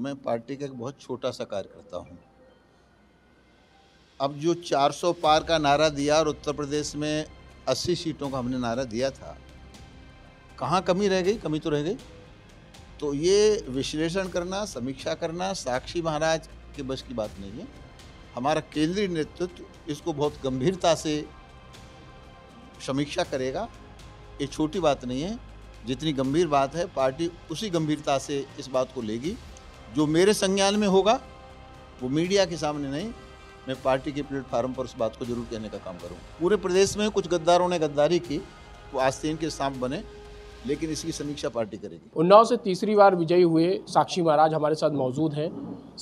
मैं पार्टी का एक बहुत छोटा सा कार्यकर्ता हूँ अब जो 400 पार का नारा दिया और उत्तर प्रदेश में 80 सीटों का हमने नारा दिया था कहाँ कमी रह गई कमी तो रह गई तो ये विश्लेषण करना समीक्षा करना साक्षी महाराज के बस की बात नहीं है हमारा केंद्रीय नेतृत्व इसको बहुत गंभीरता से समीक्षा करेगा ये छोटी बात नहीं है जितनी गंभीर बात है पार्टी उसी गंभीरता से इस बात को लेगी जो मेरे संज्ञान में होगा वो मीडिया के सामने नहीं मैं पार्टी के प्लेटफार्म पर उस बात को जरूर कहने का काम करूँगा पूरे प्रदेश में कुछ गद्दारों ने गद्दारी की वो आस्तीन के सांप बने लेकिन इसकी समीक्षा पार्टी करेगी उन्नाव से तीसरी बार विजयी हुए साक्षी महाराज हमारे साथ मौजूद हैं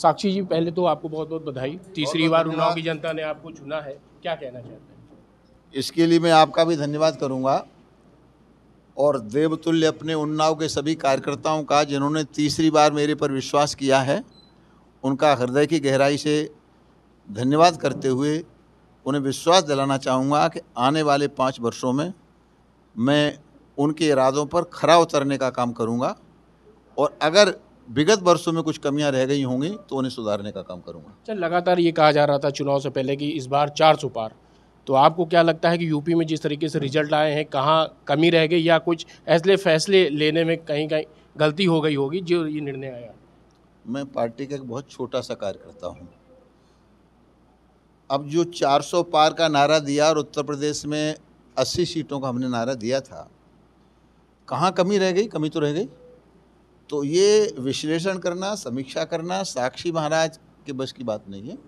साक्षी जी पहले तो आपको बहुत बहुत बधाई तीसरी बार उन्नाव की जनता ने आपको चुना है क्या कहना चाहते हैं इसके लिए मैं आपका भी धन्यवाद करूँगा और देवतुल्य अपने उन्नाव के सभी कार्यकर्ताओं का जिन्होंने तीसरी बार मेरे पर विश्वास किया है उनका हृदय की गहराई से धन्यवाद करते हुए उन्हें विश्वास दिलाना चाहूँगा कि आने वाले पाँच वर्षों में मैं उनके इरादों पर खरा उतरने का काम करूँगा और अगर विगत वर्षों में कुछ कमियां रह गई होंगी तो उन्हें सुधारने का काम करूंगा चल लगातार ये कहा जा रहा था चुनाव से पहले कि इस बार 400 पार तो आपको क्या लगता है कि यूपी में जिस तरीके से रिजल्ट आए हैं कहाँ कमी रह गई या कुछ ऐसे फैसले लेने में कहीं कहीं गलती हो गई होगी जो ये निर्णय आया मैं पार्टी का एक बहुत छोटा सा कार्यकर्ता हूँ अब जो 400 पार का नारा दिया और उत्तर प्रदेश में 80 सीटों का हमने नारा दिया था कहाँ कमी रह गई कमी तो रह गई तो ये विश्लेषण करना समीक्षा करना साक्षी महाराज के बस की बात नहीं है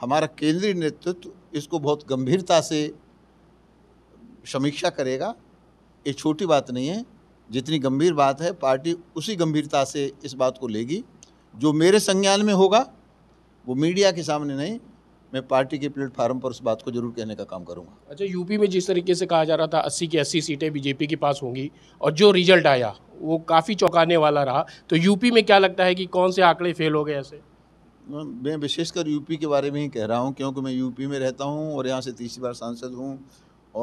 हमारा केंद्रीय नेतृत्व इसको बहुत गंभीरता से समीक्षा करेगा ये छोटी बात नहीं है जितनी गंभीर बात है पार्टी उसी गंभीरता से इस बात को लेगी जो मेरे संज्ञान में होगा वो मीडिया के सामने नहीं मैं पार्टी के प्लेटफार्म पर उस बात को जरूर कहने का काम करूंगा अच्छा यूपी में जिस तरीके से कहा जा रहा था अस्सी की अस्सी सीटें बीजेपी के पास होंगी और जो रिजल्ट आया वो काफ़ी चौंकाने वाला रहा तो यूपी में क्या लगता है कि कौन से आंकड़े फेल हो गए ऐसे मैं विशेषकर यूपी के बारे में ही कह रहा हूँ क्योंकि मैं यूपी में रहता हूँ और यहाँ से तीसरी बार सांसद हूँ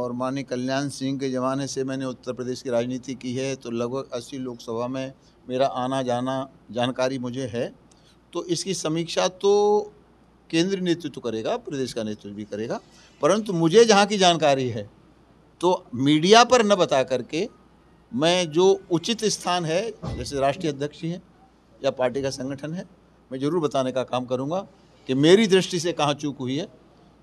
और माननीय कल्याण सिंह के ज़माने से मैंने उत्तर प्रदेश की राजनीति की है तो लगभग अस्सी लोकसभा में मेरा आना जाना जानकारी मुझे है तो इसकी समीक्षा तो केंद्रीय नेतृत्व तो करेगा प्रदेश का नेतृत्व भी करेगा परंतु मुझे जहाँ की जानकारी है तो मीडिया पर न बता करके मैं जो उचित स्थान है जैसे राष्ट्रीय अध्यक्ष हैं या पार्टी का संगठन है मैं ज़रूर बताने का काम करूंगा कि मेरी दृष्टि से कहाँ चूक हुई है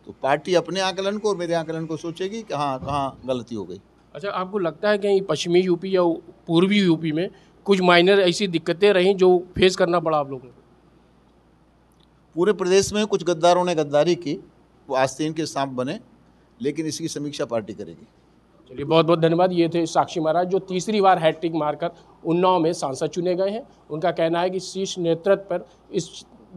तो पार्टी अपने आकलन को और मेरे आकलन को सोचेगी कि हाँ कहाँ गलती हो गई अच्छा आपको लगता है कहीं पश्चिमी यूपी या पूर्वी यूपी में कुछ माइनर ऐसी दिक्कतें रहीं जो फेस करना पड़ा आप लोगों को पूरे प्रदेश में कुछ गद्दारों ने गद्दारी की वो आस्तीन के सांप बने लेकिन इसकी समीक्षा पार्टी करेगी चलिए बहुत बहुत धन्यवाद ये थे साक्षी महाराज जो तीसरी बार हैट्रिक मारकर उन्नाव में सांसद चुने गए हैं उनका कहना है कि शीर्ष नेतृत्व पर इस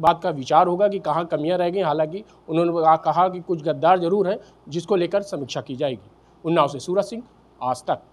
बात का विचार होगा कि कहाँ कमियाँ रह गई हालांकि उन्होंने कहा कि कुछ गद्दार जरूर हैं जिसको लेकर समीक्षा की जाएगी उन्नाव से सूरज सिंह आज तक